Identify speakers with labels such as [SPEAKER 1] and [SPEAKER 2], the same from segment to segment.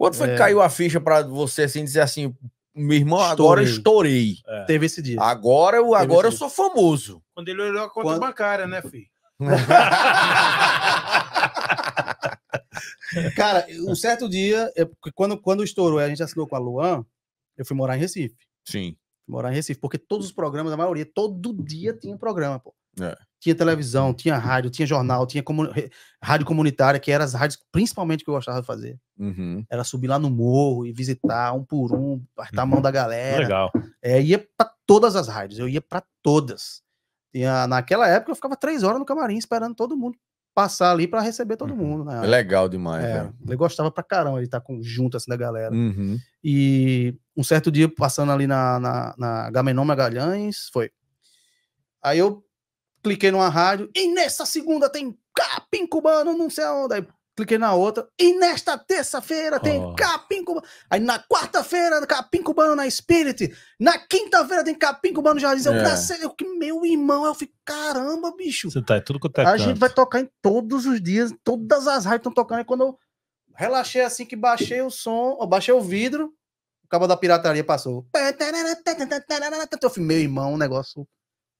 [SPEAKER 1] Quando foi é. que caiu a ficha para você assim dizer assim, meu irmão, estourei. agora estourei. É. Teve esse dia. Agora eu, agora eu dia. sou famoso.
[SPEAKER 2] Quando ele olhou a conta Quando... bancária, né, filho? Cara, um certo dia, eu, quando, quando estourou, a gente assinou com a Luan, eu fui morar em Recife. Sim. morar em Recife, porque todos os programas, a maioria, todo dia tinha programa, pô. É tinha televisão, tinha rádio, tinha jornal, tinha comun... rádio comunitária, que eram as rádios principalmente que eu gostava de fazer. Uhum. Era subir lá no morro e visitar um por um, apertar a mão da galera. Legal. É, ia para todas as rádios, eu ia para todas. Tinha, naquela época eu ficava três horas no camarim esperando todo mundo passar ali para receber todo uhum. mundo. Né? É legal
[SPEAKER 1] demais, é, cara.
[SPEAKER 2] Eu gostava pra caramba de estar junto assim da galera. Uhum. E um certo dia, passando ali na, na, na Gamenon Magalhães, foi. Aí eu cliquei numa rádio, e nessa segunda tem capim cubano, não sei aonde. Aí cliquei na outra, e nesta terça-feira tem oh. capim cubano. Aí na quarta-feira, capim cubano na Spirit. Na quinta-feira tem capim cubano Jardins. É. Eu, nasci, meu irmão, eu fico, caramba, bicho. Você tá é tudo com A gente vai tocar em todos os dias, todas as rádios estão tocando. E quando eu relaxei assim que baixei o som, baixei o vidro, o cabo da pirataria passou. Eu falei, meu irmão, o negócio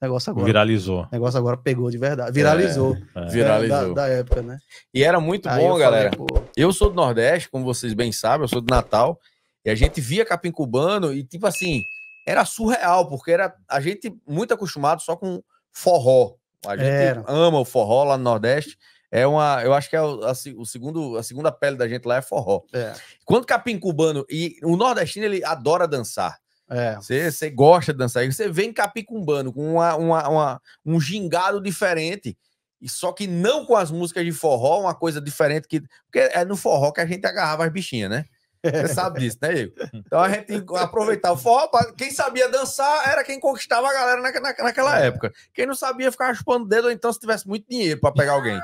[SPEAKER 2] negócio agora. Viralizou. negócio agora pegou de verdade. Viralizou. É, é, é. Viralizou. Da, da, época, né?
[SPEAKER 1] E era muito Aí bom, eu galera. Falei, Eu sou do Nordeste, como vocês bem sabem, eu sou do Natal. E a gente via capim cubano e, tipo assim, era surreal, porque era a gente muito acostumado só com forró. A gente era. ama o forró lá no Nordeste. É uma, eu acho que é a, o segundo, a segunda pele da gente lá é forró. É. Quando capim cubano e o nordestino ele adora dançar. É. Você, você gosta de dançar. Você vem capicumbano com uma, uma, uma, um gingado diferente. E só que não com as músicas de forró, uma coisa diferente que. Porque é no forró que a gente agarrava as bichinhas, né? Você sabe disso, né, Igor? Então a gente aproveitava aproveitar o forró. Pra... Quem sabia dançar era quem conquistava a galera na, na, naquela é. época. Quem não sabia ficava chupando dedo, ou então se tivesse muito dinheiro para pegar alguém.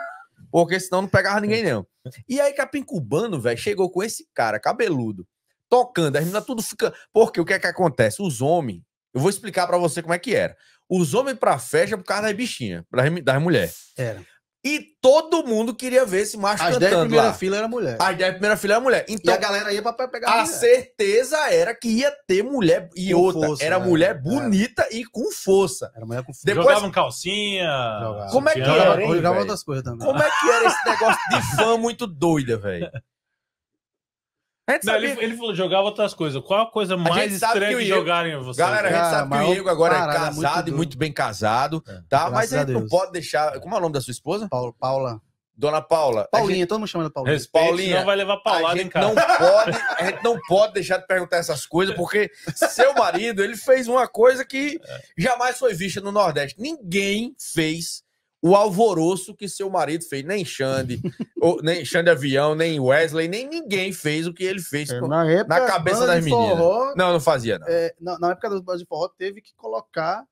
[SPEAKER 1] Porque senão não pegava ninguém, não. E aí, Capim Cubano, velho, chegou com esse cara cabeludo, tocando. As meninas tá tudo fica. Porque o que é que acontece? Os homens. Eu vou explicar para você como é que era. Os homens pra festa é por causa das bichinhas, das mulheres. Era. E todo mundo queria ver esse macho As cantando. As 10 primeiras filas era mulher. As 10 primeiras filas era mulher. Então, e a então, galera ia pra pegar a, a certeza era que ia ter mulher. E com outra, força, era né? mulher é. bonita é. e com força. Era mulher com força. Depois, Jogavam
[SPEAKER 2] calcinha. Como é que era? jogava outras coisas também. Como é que era esse negócio de fã muito doida, velho? Não, sabia... ele, ele, jogava outras coisas. Qual a coisa mais a estranha que, que jogaram em você? Galera, a gente ah, sabe que o é Diego agora é parada, é casado muito e muito
[SPEAKER 1] bem casado, tá? é. tá? Graças Mas a gente não pode deixar. Como é o nome da sua esposa? Paula. Paula. Dona Paula. Paulinha, gente... todo mundo chama ela Paulinha. Respeite, Paulinha, não vai levar paulada em casa. Não pode, a gente não pode deixar de perguntar essas coisas, porque seu marido, ele fez uma coisa que é. jamais foi vista no Nordeste. Ninguém fez o alvoroço que seu marido fez. Nem Xande, ou, nem Xande Avião, nem Wesley, nem ninguém fez o que ele fez é,
[SPEAKER 2] na, época, na, cabeça das meninas. Forró, não, não fazia, não. É, na, na, época das bandas de forró, teve que colocar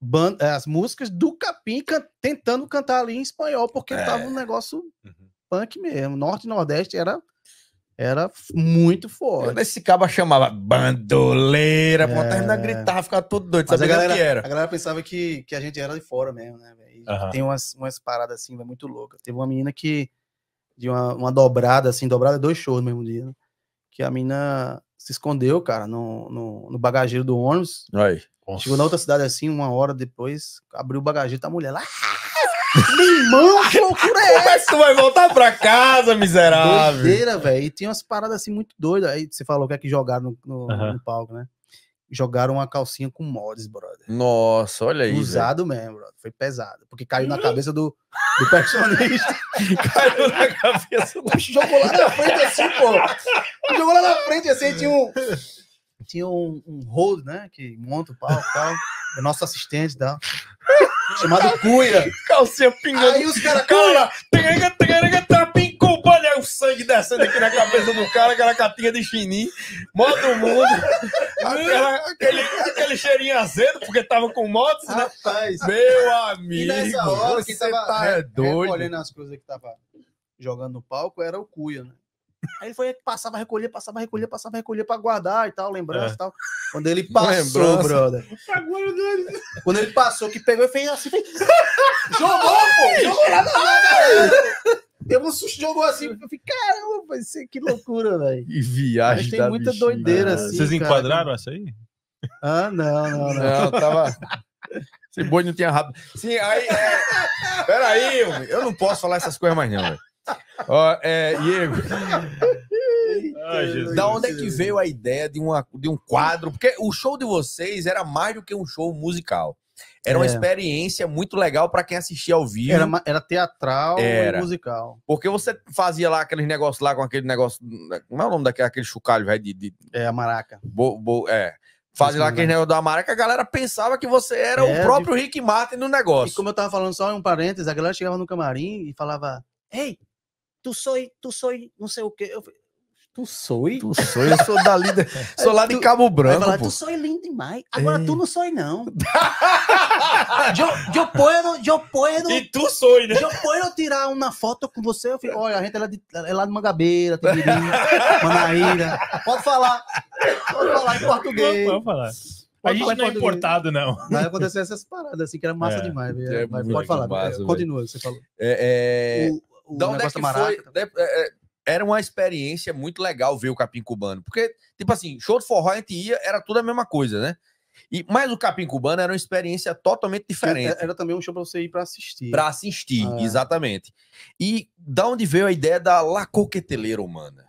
[SPEAKER 2] band, é, as músicas do Capim can, tentando cantar ali em espanhol, porque é. tava um negócio uhum. punk mesmo. Norte e Nordeste era era muito forte.
[SPEAKER 1] Esse caba chamava bandoleira, é... pô, a gritar,
[SPEAKER 2] ficava todo doido, Mas o que era. A galera pensava que, que a gente era de fora mesmo, né? Uhum. Tem umas, umas paradas assim, muito louca. Teve uma menina que. De uma, uma dobrada, assim, dobrada é dois shows no mesmo dia, né? Que a menina se escondeu, cara, no, no, no bagageiro do ônibus. Aí, Chegou na outra cidade assim, uma hora depois, abriu o bagageiro da tá mulher lá. Ah, meu irmão, que loucura é essa? Como é que tu vai voltar pra casa, miserável? Doideira, velho. E tem umas paradas assim muito doidas. Aí você falou que é que jogaram no, no, uhum. no palco, né? jogaram uma calcinha com mods, brother. Nossa, olha aí. Usado mesmo, brother. Foi pesado. Porque caiu na cabeça do, do personagem. caiu na cabeça do. Jogou lá na frente assim, pô. Jogou lá na frente assim, tinha um. Tinha um, um hold, né? Que monta o pau e tal. É nosso assistente da. Chamada Chamado Cuia. Calcinha pingando.
[SPEAKER 1] Aí os caras. Cuia! sangue descendo aqui na cabeça do cara, aquela capinha de chinim, mó do mundo. aquela, aquele, aquele cheirinho
[SPEAKER 2] azedo, porque tava com motos, né? Rapaz. Meu amigo. E nessa hora, que tava tá é doido. recolhendo as coisas que tava jogando no palco era o Cuia, né? Aí ele foi, passava, recolher, passava, recolher, passava, recolher pra guardar e tal, lembrança é. e tal. Quando ele passou, brother. Quando ele passou, que pegou e fez assim, fez... jogou, pô! Jogou lá na Teve um susto jogou assim, eu fiquei, caramba, vai ser que loucura, velho. E viagem. Mas tem muita bichinha. doideira ah. assim. Vocês enquadraram essa aí? Ah, não,
[SPEAKER 1] não, não. Não, tava. Esse boi não tinha rápido. Sim, aí. É... Peraí, eu não posso falar essas coisas mais, não, velho. Ó, é, Diego. Ai, da onde é que veio a ideia de, uma, de um quadro? Porque o show de vocês era mais do que um show musical. Era é. uma experiência muito legal para quem assistia ao vivo. Era, era
[SPEAKER 2] teatral era. e musical.
[SPEAKER 1] Porque você fazia lá aqueles negócios lá com aquele negócio. Como é o nome daquele aquele chocalho, velho? De, de, É, a maraca. Bo, bo, é. Fazia lá aquele negócio da maraca, a
[SPEAKER 2] galera pensava que você era é, o próprio de... Rick Martin no negócio. E como eu tava falando, só um parênteses, a galera chegava no camarim e falava: Ei, tu sou, tu sou, não sei o quê. Eu, Tu sou Tu sois, eu sou da líder. sou lá de Cabo Branco. Falar, tu sou lindo demais. Agora Ei. É. tu não sois, não. eu, eu puedo, eu puedo. E tu sois, né? Eu puedo tirar uma foto com você. Eu fico, olha, a gente é lá de, é lá de Mangabeira, Tibirinha, Manaíra. Pode falar. Pode falar em português. Pode falar.
[SPEAKER 1] a gente não é importado,
[SPEAKER 2] não. Mas aconteceu essas paradas, assim, que era massa é, demais. É, pode falar, massa, é, continua, você falou.
[SPEAKER 1] É, é... O, o da onde é que foi? era uma experiência muito legal ver o capim cubano. Porque, tipo assim, show de forró a gente ia, era tudo a mesma coisa, né? E, mas o capim cubano era uma experiência totalmente diferente. Era, também um show para você ir para assistir. Para assistir, ah.
[SPEAKER 2] exatamente. E da onde veio a ideia da La Coqueteleira Humana?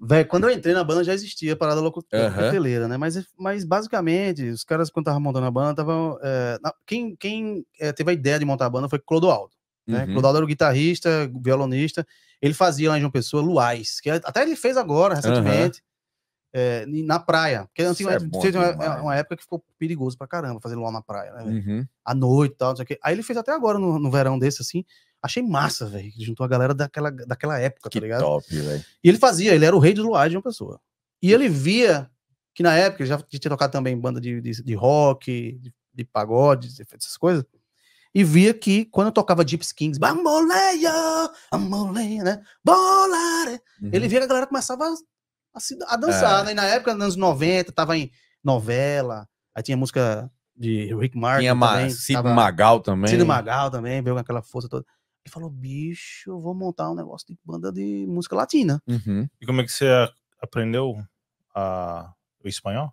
[SPEAKER 2] Velho, quando eu entrei na banda já existia a parada loco, uhum. né? Mas, mas basicamente, os caras quando estavam montando a banda, estavam. É, eh, quem quem é, teve a ideia de montar a banda foi Clodoaldo. Né? Uhum. Clodaldo era o guitarrista, violonista. Ele fazia lá em João Pessoa luais, que é, até ele fez agora, recentemente, uhum. é, na praia. Porque antes, é uma, é, uma, época que ficou perigoso pra caramba fazer luau na praia, né? Uhum. À noite e tal, não sei o quê. Aí ele fez até agora, no, no verão desse, assim. Achei massa, velho. Juntou a galera daquela, daquela época, tá que tá ligado? Top, velho. E ele fazia, ele era o rei dos luais de João Pessoa. E ele via que na época ele já tinha tocado também banda de, de, de rock, de, de pagode, essas coisas e via que quando tocava Deep Skins Bamoleia, Amoleia, né? Bolare, uhum. ele via que a galera começava a, a, a dançar, é. né? E na época, nos anos 90, tava em novela, aí tinha música de Rick Martin. Tinha Ma também, Cid tava, Magal também. Cid Magal também, veio com aquela força toda. E falou, bicho, eu vou montar um negócio de banda de música latina. Uhum. E como é que você aprendeu a... o espanhol?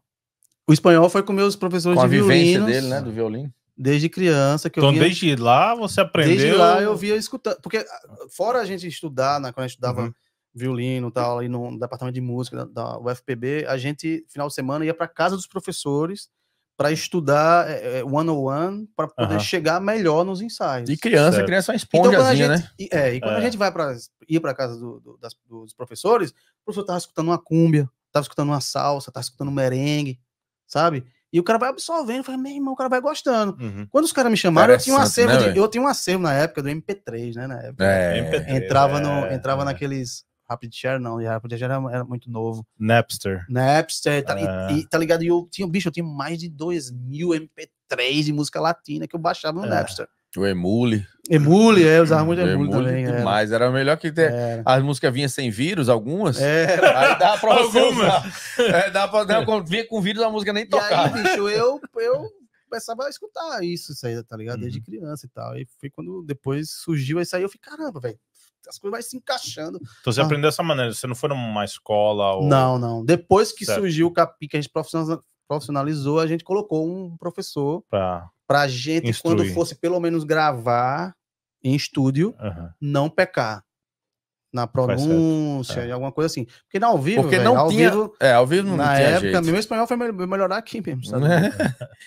[SPEAKER 2] O espanhol foi com meus professores com de violino. a vivência violinos. dele, né? Do violino. Desde criança que eu Então, via... desde lá você aprendeu? Desde lá eu via escutando. Porque, ah, fora a gente estudar, né, quando a gente estudava uhum. violino e tal, aí no departamento de música da, da UFPB, a gente, final de semana, ia para casa dos professores para estudar eh, eh, one on one para poder uhum. chegar melhor nos ensaios. E criança, certo. criança é uma então, esponjazinha, então, gente, né? É, e quando é. a gente vai para ir para casa do, do, das, dos professores, o professor tava escutando uma cúmbia, tava escutando uma salsa, tava escutando um merengue, sabe? E o cara vai absorvendo, fala, meu irmão, o cara vai gostando. Uhum. Quando os caras me chamaram, eu tinha um acervo, né, de, eu tinha um acervo na época do MP3, né? Na época. É, MP3, entrava no, é, entrava é. naqueles Rapid Share, não, Rapid Share era, era muito novo. Napster. Napster, tá, ah. e, é. e, tá ligado? E eu tinha, bicho, eu tinha mais de 2 mil MP3 de música latina que eu baixava no é. Napster.
[SPEAKER 1] O Emule. Emule,
[SPEAKER 2] é, usava muito Emule, também. Demais,
[SPEAKER 1] era. era melhor que ter. Era. As músicas vinham sem vírus, algumas. É. Aí dava pra Algumas. É, dá pra, dava, vinha com vírus, a música nem tocava. E aí, bicho, eu,
[SPEAKER 2] eu começava a escutar isso, isso aí, tá ligado? Uhum. Desde criança e tal. E foi quando depois surgiu isso aí, eu fiquei, caramba, velho. As coisas vai se encaixando. Então você ah. aprendeu
[SPEAKER 1] dessa maneira, você não foi numa
[SPEAKER 2] escola ou... Não, não. Depois que certo. surgiu o Capi, que a gente profissionalizou, a gente colocou um professor pra Pra gente, Instruir. quando fosse pelo menos gravar em estúdio, não pecar. Na pronúncia, é. alguma coisa assim. Porque na ao vivo. Porque véio, não ao tinha. Vivo, é, ao vivo não na tinha época, jeito. meu espanhol foi melhorar aqui mesmo, sabe?